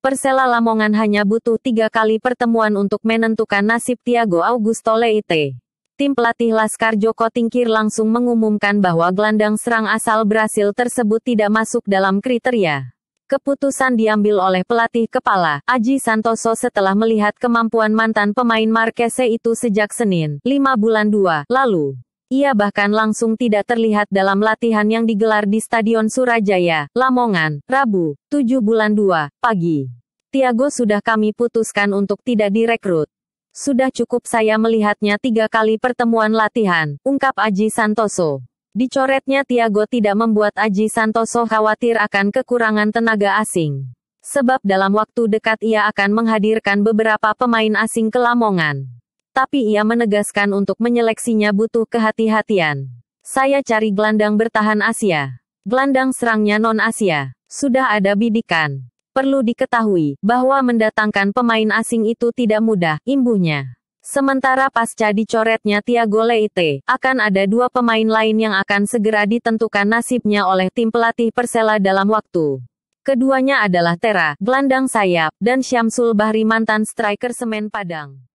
Persela Lamongan hanya butuh tiga kali pertemuan untuk menentukan nasib Tiago Augusto Leite. Tim pelatih Laskar Joko Tingkir langsung mengumumkan bahwa gelandang serang asal Brasil tersebut tidak masuk dalam kriteria. Keputusan diambil oleh pelatih kepala, Aji Santoso setelah melihat kemampuan mantan pemain Marquese itu sejak Senin, 5 bulan 2, lalu. Ia bahkan langsung tidak terlihat dalam latihan yang digelar di Stadion Surajaya, Lamongan, Rabu, 7 bulan 2, pagi. Tiago sudah kami putuskan untuk tidak direkrut. Sudah cukup saya melihatnya tiga kali pertemuan latihan, ungkap Aji Santoso. Dicoretnya Tiago tidak membuat Aji Santoso khawatir akan kekurangan tenaga asing. Sebab dalam waktu dekat ia akan menghadirkan beberapa pemain asing ke Lamongan. Tapi ia menegaskan untuk menyeleksinya butuh kehati-hatian. Saya cari gelandang bertahan Asia. Gelandang serangnya non-Asia. Sudah ada bidikan. Perlu diketahui bahwa mendatangkan pemain asing itu tidak mudah, imbuhnya. Sementara pasca dicoretnya Tiago Leite, akan ada dua pemain lain yang akan segera ditentukan nasibnya oleh tim pelatih Persela dalam waktu. Keduanya adalah Tera, gelandang sayap, dan Syamsul Bahri mantan striker Semen Padang.